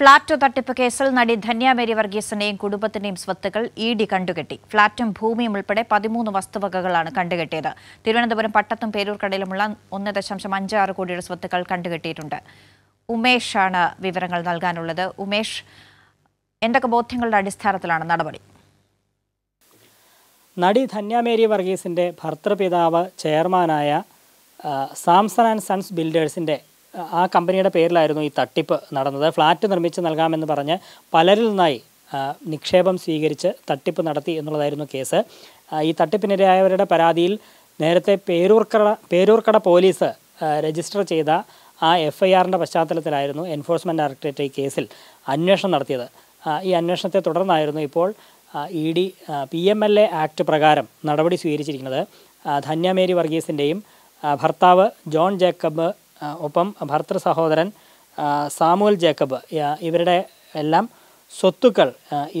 flat തട്ടിപ്പ് കേസിൽ നടി ധന്യ മേരി വർഗീസിന്റെയും കുടുംബത്തിന്റെയും സ്വത്തുക്കൾ ഇ ഡി കണ്ടുകെട്ടി ഫ്ളാറ്റും ഭൂമിയും ഉൾപ്പെടെ പതിമൂന്ന് വസ്തുവകകളാണ് കണ്ടുകെട്ടിയത് തിരുവനന്തപുരം പട്ടത്തും പേരൂർക്കടയിലുമുള്ള ഒന്ന് ദശാംശം അഞ്ച് ആറ് കോടിയുടെ സ്വത്തുക്കൾ കണ്ടുകെട്ടിയിട്ടുണ്ട് ഉമേഷാണ് വിവരങ്ങൾ നൽകാനുള്ളത് ഉമേഷ് എന്തൊക്കെ ബോധ്യങ്ങളുടെ അടിസ്ഥാനത്തിലാണ് നടപടി നടി ധന്യാമേരി വർഗീസിന്റെ ഭർത്തൃപിതാവ് ചെയർമാനായ സാംസൺ ആൻഡ് സൺസ് ബിൽഡേഴ്സിന്റെ ആ കമ്പനിയുടെ പേരിലായിരുന്നു ഈ തട്ടിപ്പ് നടന്നത് ഫ്ലാറ്റ് നിർമ്മിച്ച് നൽകാമെന്ന് പറഞ്ഞ് പലരിൽ നിന്നായി നിക്ഷേപം സ്വീകരിച്ച് തട്ടിപ്പ് നടത്തി എന്നുള്ളതായിരുന്നു കേസ് ഈ തട്ടിപ്പിനിരയായവരുടെ പരാതിയിൽ നേരത്തെ പേരൂർക്കട പേരൂർക്കട പോലീസ് രജിസ്റ്റർ ചെയ്ത ആ എഫ് ഐ ആറിൻ്റെ പശ്ചാത്തലത്തിലായിരുന്നു എൻഫോഴ്സ്മെൻറ്റ് ഡയറക്ടറേറ്റ് ഈ കേസിൽ അന്വേഷണം നടത്തിയത് ഈ അന്വേഷണത്തെ തുടർന്നായിരുന്നു ഇപ്പോൾ E D P M L A act പ്രകാരം നടപടി സ്വീകരിച്ചിരിക്കുന്നത് ധന്യമേരി വർഗീസിൻ്റെയും ഭർത്താവ് ജോൺ ജേക്കബ് ഒപ്പം ഭർത്തൃ സഹോദരൻ സാമുവൽ ജേക്കബ് ഇവരുടെ എല്ലാം സ്വത്തുക്കൾ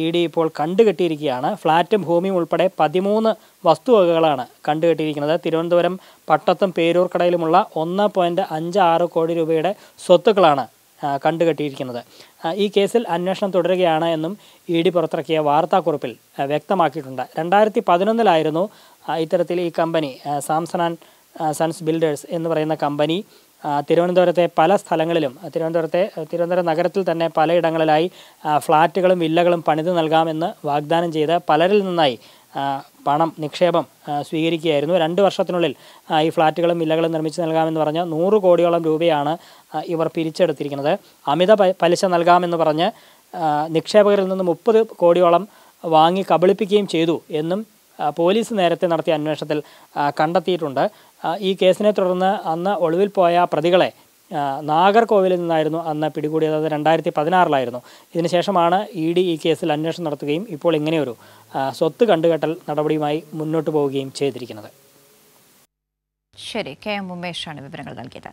ഇ ഡി ഇപ്പോൾ കണ്ടുകെട്ടിയിരിക്കുകയാണ് ഫ്ലാറ്റും ഭൂമിയും ഉൾപ്പെടെ പതിമൂന്ന് വസ്തുവകകളാണ് കണ്ടുകെട്ടിയിരിക്കുന്നത് തിരുവനന്തപുരം പട്ടത്തും പേരൂർക്കടയിലുമുള്ള ഒന്ന് പോയിൻറ്റ് അഞ്ച് ആറ് കോടി രൂപയുടെ സ്വത്തുക്കളാണ് കണ്ടുകെട്ടിയിരിക്കുന്നത് ഈ കേസിൽ അന്വേഷണം തുടരുകയാണ് എന്നും ഇ ഡി പുറത്തിറക്കിയ വാർത്താക്കുറിപ്പിൽ വ്യക്തമാക്കിയിട്ടുണ്ട് രണ്ടായിരത്തി പതിനൊന്നിലായിരുന്നു ഇത്തരത്തിൽ ഈ company Samson and sons builders എന്ന് പറയുന്ന കമ്പനി തിരുവനന്തപുരത്തെ പല സ്ഥലങ്ങളിലും തിരുവനന്തപുരത്തെ തിരുവനന്തപുരം നഗരത്തിൽ തന്നെ പലയിടങ്ങളിലായി ഫ്ലാറ്റുകളും വില്ലകളും പണിത് നൽകാമെന്ന് വാഗ്ദാനം ചെയ്ത പലരിൽ നിന്നായി പണം നിക്ഷേപം സ്വീകരിക്കുകയായിരുന്നു രണ്ട് വർഷത്തിനുള്ളിൽ ഈ ഫ്ലാറ്റുകളും വില്ലകളും നിർമ്മിച്ച് നൽകാമെന്ന് പറഞ്ഞ് നൂറ് കോടിയോളം രൂപയാണ് ഇവർ പിരിച്ചെടുത്തിരിക്കുന്നത് അമിത പലിശ നൽകാമെന്ന് പറഞ്ഞ് നിക്ഷേപകരിൽ നിന്ന് മുപ്പത് കോടിയോളം വാങ്ങി കബളിപ്പിക്കുകയും ചെയ്തു എന്നും പോലീസ് നേരത്തെ നടത്തിയ അന്വേഷണത്തിൽ കണ്ടെത്തിയിട്ടുണ്ട് ഈ കേസിനെ തുടർന്ന് അന്ന് ഒളിവിൽ പോയ പ്രതികളെ നാഗർകോവിലിൽ നിന്നായിരുന്നു അന്ന് പിടികൂടിയത് അത് രണ്ടായിരത്തി പതിനാറിലായിരുന്നു ഇതിനുശേഷമാണ് ഇ ഡി ഈ കേസിൽ അന്വേഷണം നടത്തുകയും ഇപ്പോൾ ഇങ്ങനെയൊരു സ്വത്ത് കണ്ടുകെട്ടൽ നടപടിയുമായി മുന്നോട്ട് പോവുകയും ചെയ്തിരിക്കുന്നത് ശരി കെ എം ഉമേഷാണ് വിവരങ്ങൾ നൽകിയത്